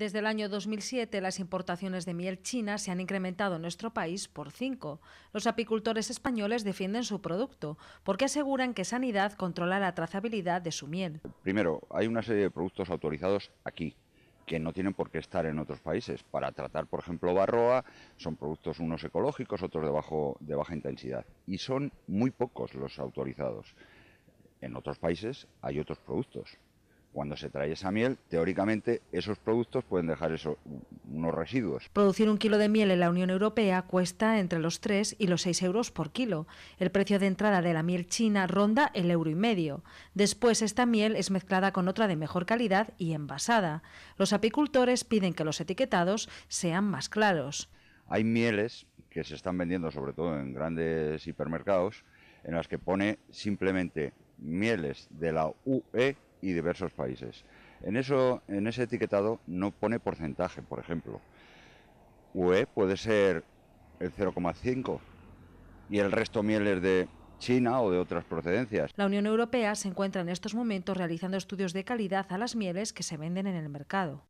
Desde el año 2007, las importaciones de miel china se han incrementado en nuestro país por cinco. Los apicultores españoles defienden su producto porque aseguran que Sanidad controla la trazabilidad de su miel. Primero, hay una serie de productos autorizados aquí que no tienen por qué estar en otros países. Para tratar, por ejemplo, barroa, son productos unos ecológicos, otros de, bajo, de baja intensidad. Y son muy pocos los autorizados. En otros países hay otros productos. Cuando se trae esa miel, teóricamente esos productos pueden dejar unos residuos. Producir un kilo de miel en la Unión Europea cuesta entre los 3 y los 6 euros por kilo. El precio de entrada de la miel china ronda el euro y medio. Después esta miel es mezclada con otra de mejor calidad y envasada. Los apicultores piden que los etiquetados sean más claros. Hay mieles que se están vendiendo sobre todo en grandes hipermercados en las que pone simplemente mieles de la UE y diversos países. En, eso, en ese etiquetado no pone porcentaje, por ejemplo. UE puede ser el 0,5 y el resto miel es de China o de otras procedencias. La Unión Europea se encuentra en estos momentos realizando estudios de calidad a las mieles que se venden en el mercado.